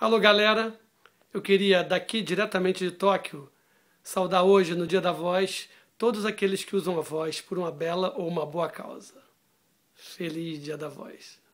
Alô, galera! Eu queria, daqui diretamente de Tóquio, saudar hoje, no Dia da Voz, todos aqueles que usam a voz por uma bela ou uma boa causa. Feliz Dia da Voz!